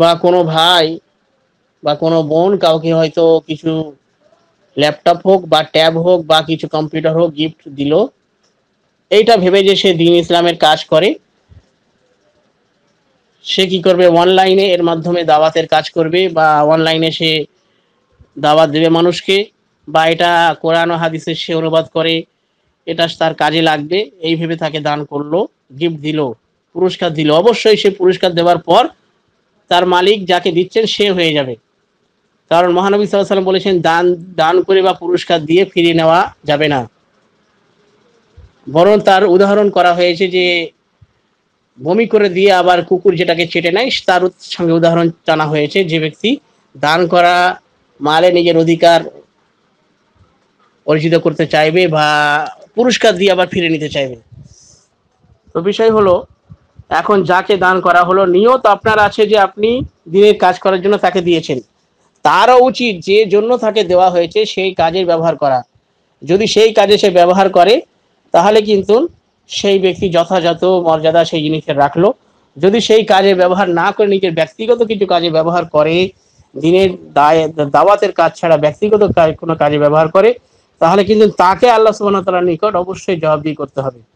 বা কোনো ভাই বা কোনো বোন কাউকে হয়তো কিছু ল্যাপটপ হোক বা ট্যাব হোক বা কিছু কম্পিউটার হোক গিফট দিল এইটা ভেবে যে সে দিন ইসলামের কাজ করে সে কি করবে অনলাইনে এর মাধ্যমে দাওয়াতের কাজ করবে বা অনলাইনে সে দাওয়াত দেবে মানুষকে বা এটা কোরআন হাদিসে সে অনুবাদ করে এটা তার কাজে লাগবে এই ভেবে তাকে দান করলো গিফট দিল পুরস্কার দিল অবশ্যই সে পুরস্কার দেওয়ার পর তার মালিক যাকে দিচ্ছেন সে হয়ে যাবে কারণ মহানবী সাল্লাম বলেছেন দান দান করে বা পুরস্কার দিয়ে ফিরিয়ে নেওয়া যাবে না বরং তার উদাহরণ করা হয়েছে যে বমি করে দিয়ে আবার কুকুর যেটাকে চেটে নেয় তার সঙ্গে উদাহরণ টানা হয়েছে যে ব্যক্তি দান করা মালে নিজের অধিকার অর্জিত করতে চাইবে বা পুরস্কার দিয়ে আবার ফিরে নিতে চাইবে তো বিষয় হলো এখন যাকে দান করা হলো নিয়ত আপনার আছে যে আপনি দিনের কাজ করার জন্য তাকে দিয়েছেন তারও উচিত যে জন্য তাকে দেওয়া হয়েছে সেই কাজের ব্যবহার করা যদি সেই কাজে সে ব্যবহার করে তাহলে কিন্তু সেই ব্যক্তি যথাযথ মর্যাদা সেই জিনিসটা রাখলো যদি সেই কাজে ব্যবহার না করে নিজের ব্যক্তিগত কিছু কাজে ব্যবহার করে দিনের দাওয়াতের কাজ ছাড়া ব্যক্তিগত কোনো কাজে ব্যবহার করে তাহলে কিন্তু তাকে আল্লাহ সুবাহ নিকট অবশ্যই জবাবদিহি করতে হবে